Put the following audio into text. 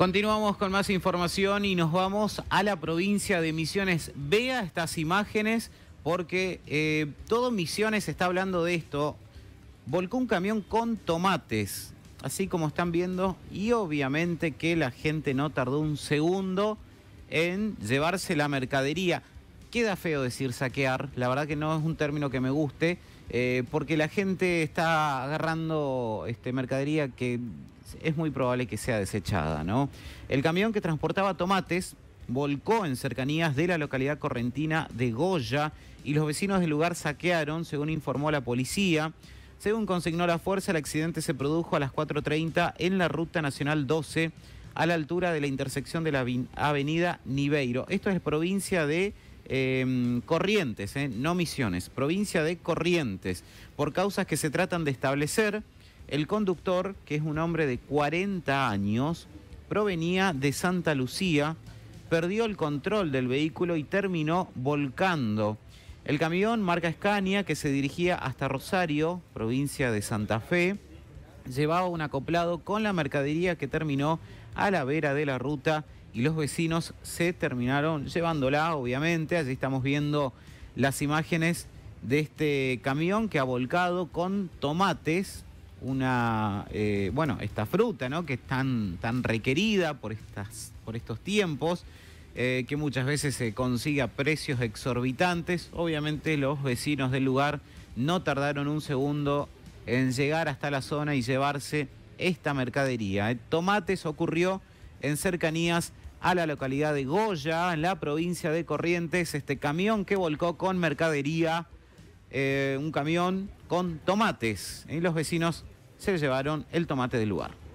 Continuamos con más información y nos vamos a la provincia de Misiones. Vea estas imágenes porque eh, todo Misiones está hablando de esto. Volcó un camión con tomates, así como están viendo, y obviamente que la gente no tardó un segundo en llevarse la mercadería queda feo decir saquear, la verdad que no es un término que me guste, eh, porque la gente está agarrando este, mercadería que es muy probable que sea desechada, ¿no? El camión que transportaba tomates volcó en cercanías de la localidad correntina de Goya y los vecinos del lugar saquearon, según informó la policía. Según consignó la fuerza, el accidente se produjo a las 4.30 en la Ruta Nacional 12, a la altura de la intersección de la avenida Niveiro. Esto es provincia de Em, Corrientes, eh, no Misiones, provincia de Corrientes, por causas que se tratan de establecer. El conductor, que es un hombre de 40 años, provenía de Santa Lucía, perdió el control del vehículo y terminó volcando. El camión marca Escania, que se dirigía hasta Rosario, provincia de Santa Fe, llevaba un acoplado con la mercadería que terminó a la vera de la ruta y los vecinos se terminaron llevándola, obviamente. Allí estamos viendo las imágenes de este camión que ha volcado con tomates, una, eh, bueno, esta fruta, ¿no? Que es tan, tan requerida por, estas, por estos tiempos, eh, que muchas veces se consigue a precios exorbitantes. Obviamente los vecinos del lugar no tardaron un segundo en llegar hasta la zona y llevarse esta mercadería. Eh. Tomates ocurrió en cercanías a la localidad de Goya, en la provincia de Corrientes, este camión que volcó con mercadería, eh, un camión con tomates. Y los vecinos se llevaron el tomate del lugar.